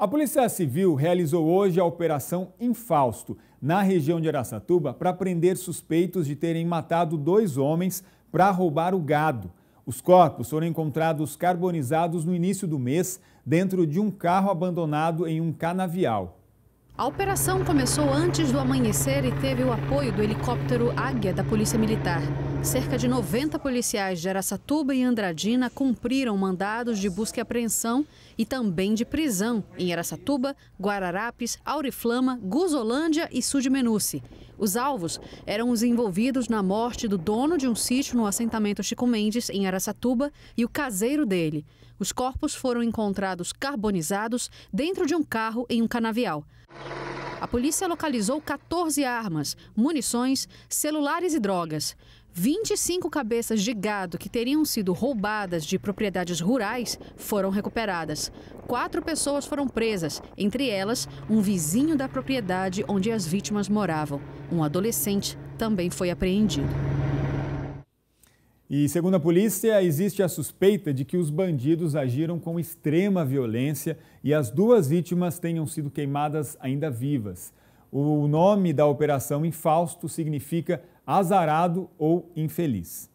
A Polícia Civil realizou hoje a Operação Infausto, na região de Aracatuba, para prender suspeitos de terem matado dois homens para roubar o gado. Os corpos foram encontrados carbonizados no início do mês, dentro de um carro abandonado em um canavial. A operação começou antes do amanhecer e teve o apoio do helicóptero Águia da Polícia Militar. Cerca de 90 policiais de Aracatuba e Andradina cumpriram mandados de busca e apreensão e também de prisão em Aracatuba, Guararapes, Auriflama, Guzolândia e Sudmenuce. Os alvos eram os envolvidos na morte do dono de um sítio no assentamento Chico Mendes, em Aracatuba, e o caseiro dele. Os corpos foram encontrados carbonizados dentro de um carro em um canavial. A polícia localizou 14 armas, munições, celulares e drogas. 25 cabeças de gado que teriam sido roubadas de propriedades rurais foram recuperadas. Quatro pessoas foram presas, entre elas um vizinho da propriedade onde as vítimas moravam. Um adolescente também foi apreendido. E segundo a polícia, existe a suspeita de que os bandidos agiram com extrema violência e as duas vítimas tenham sido queimadas ainda vivas. O nome da operação em Fausto significa azarado ou infeliz.